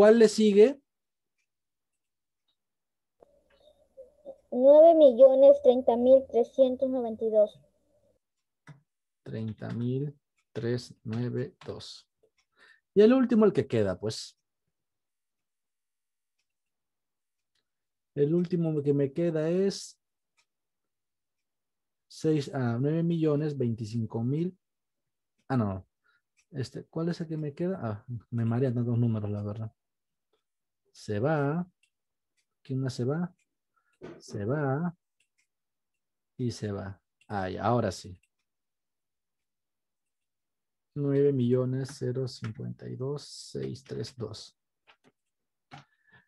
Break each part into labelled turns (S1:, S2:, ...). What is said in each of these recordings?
S1: ¿Cuál le sigue? 9 millones 30 mil 392. 30 mil 392. Y el último, el que queda, pues. El último que me queda es 6 9 ah, millones 25 mil. Ah, no. Este, ¿Cuál es el que me queda? Ah, me marean dos números, la verdad se va, ¿quién más se va? Se va y se va. Ahí, ahora sí. 9 millones 052 632.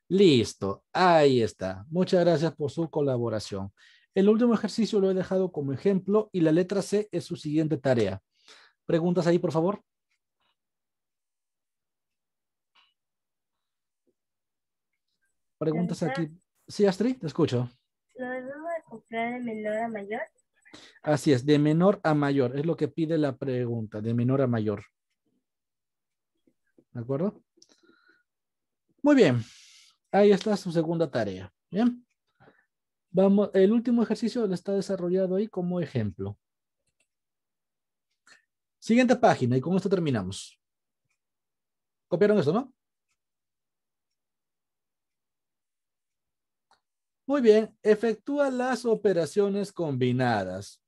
S1: Listo, ahí está. Muchas gracias por su colaboración. El último ejercicio lo he dejado como ejemplo y la letra C es su siguiente tarea. ¿Preguntas ahí, por favor? preguntas aquí. Sí, Astrid, te escucho. ¿Lo debemos de comprar de menor a mayor? Así es, de menor a mayor, es lo que pide la pregunta, de menor a mayor. ¿De acuerdo? Muy bien, ahí está su segunda tarea. Bien. Vamos, el último ejercicio está desarrollado ahí como ejemplo. Siguiente página y con esto terminamos. ¿Copiaron esto, no? Muy bien, efectúa las operaciones combinadas.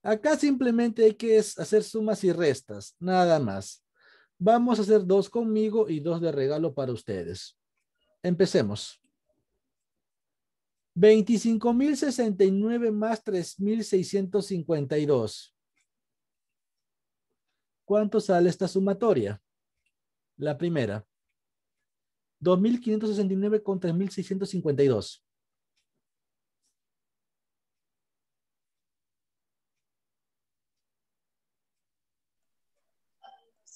S1: Acá simplemente hay que hacer sumas y restas, nada más. Vamos a hacer dos conmigo y dos de regalo para ustedes. Empecemos. 25.069 más 3.652. ¿Cuánto sale esta sumatoria? La primera. 2.569 con 3.652.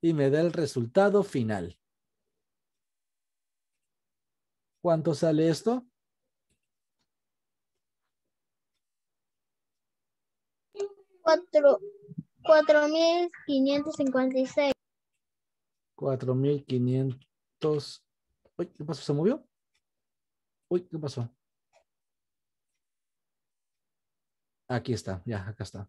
S1: y me da el resultado final. ¿Cuánto sale esto? Cuatro, mil quinientos cincuenta y seis. Cuatro mil quinientos. ¿qué pasó? ¿Se movió? Uy, ¿qué pasó? Aquí está, ya, acá está.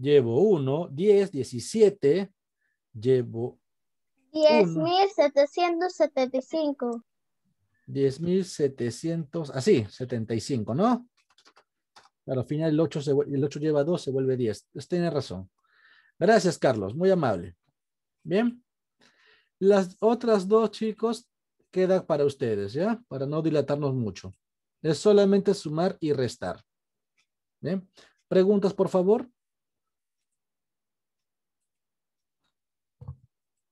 S1: llevo 1, 10, 17, llevo 10.775. 10.700, así, 75, ¿no? Pero al final el 8, se, el 8 lleva 2, se vuelve 10. Tiene razón. Gracias, Carlos, muy amable. Bien. Las otras dos, chicos, quedan para ustedes, ¿ya? Para no dilatarnos mucho. Es solamente sumar y restar. Bien. Preguntas, por favor.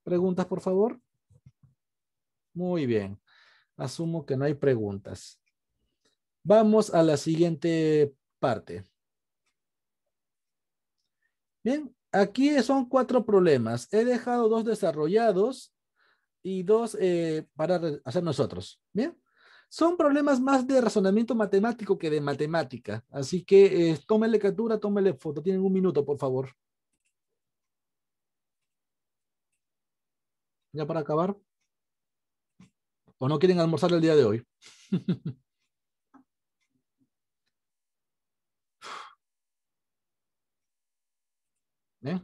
S1: ¿Preguntas, por favor? Muy bien. Asumo que no hay preguntas. Vamos a la siguiente parte. Bien, aquí son cuatro problemas. He dejado dos desarrollados y dos eh, para hacer nosotros. Bien, son problemas más de razonamiento matemático que de matemática. Así que eh, tómenle captura, tómenle foto. Tienen un minuto, por favor. ya para acabar. ¿O no quieren almorzar el día de hoy? ¿Eh?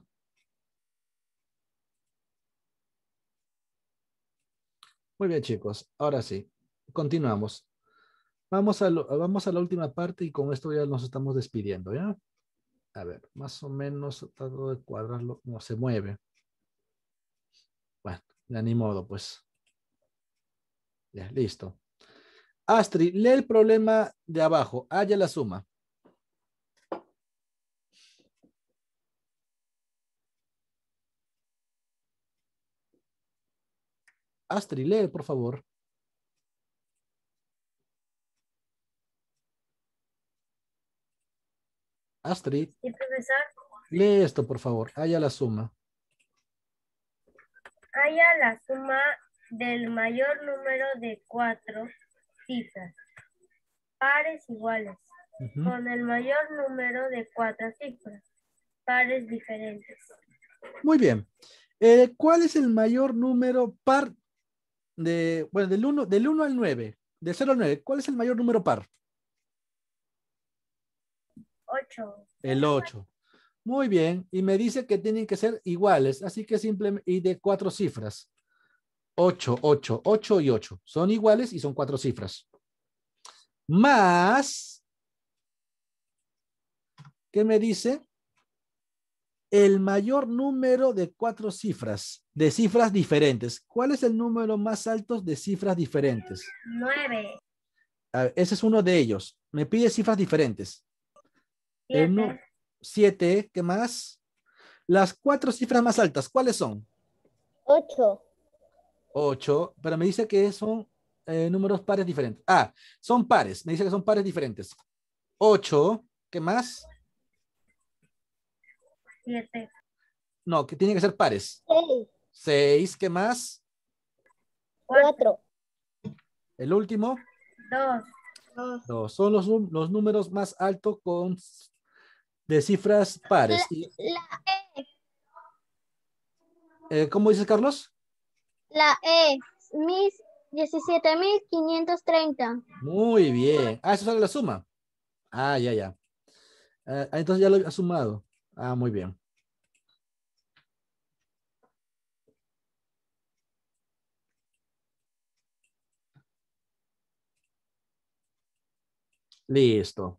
S1: Muy bien, chicos. Ahora sí, continuamos. Vamos a, vamos a la última parte y con esto ya nos estamos despidiendo, ¿ya? A ver, más o menos tratando de cuadrarlo no se mueve. Bueno. De ni modo, pues. Ya, listo. Astri lee el problema de abajo. Haya la suma. Astri lee, por favor. Astrid. Sí, Lee esto, por favor. Haya la suma. Haya la suma del mayor número de cuatro cifras. pares iguales con el mayor número de cuatro cifras pares diferentes. Muy bien. Eh, ¿Cuál es el mayor número par de, bueno, del 1 del al 9, de 0 al 9, ¿cuál es el mayor número par? 8. El 8. Muy bien, y me dice que tienen que ser iguales, así que simplemente, y de cuatro cifras. 8, ocho, ocho y ocho, Son iguales y son cuatro cifras. Más, ¿qué me dice? El mayor número de cuatro cifras, de cifras diferentes. ¿Cuál es el número más alto de cifras diferentes? Nueve. Ese es uno de ellos. Me pide cifras diferentes siete, ¿qué más? Las cuatro cifras más altas, ¿cuáles son? Ocho. Ocho, pero me dice que son eh, números pares diferentes. Ah, son pares, me dice que son pares diferentes. Ocho, ¿qué más? Siete. No, que tiene que ser pares. Seis. ¿qué más? Cuatro. El último. Dos. Dos. son los, los, números más altos con de cifras pares. La, E. Eh, ¿Cómo dices, Carlos? La E, mis 17.530. Muy bien. Ah, eso sale la suma. Ah, ya, ya. Eh, ah, entonces ya lo ha sumado. Ah, muy bien. Listo.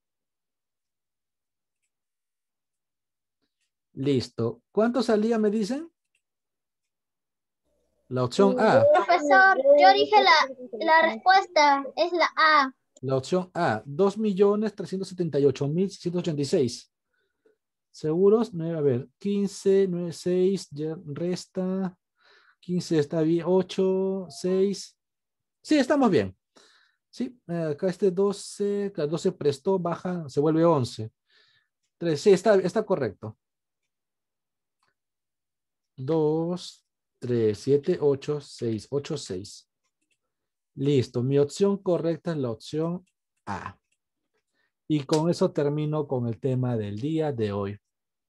S1: Listo. ¿Cuánto salía? me dicen? La opción A. Mm, profesor, yo dije la, respuesta, es la A. La opción A, 2.378.686. Seguros, a ver, 15, 9, 6, ya resta, 15 está bien, 8, 6. Sí, estamos bien. Sí, eh, acá este 12, 12 prestó, baja, se vuelve 11. 3, sí, está correcto. 2, 3, 7, 8, 6, 8, 6. Listo, mi opción correcta es la opción A. Y con eso termino con el tema del día de hoy.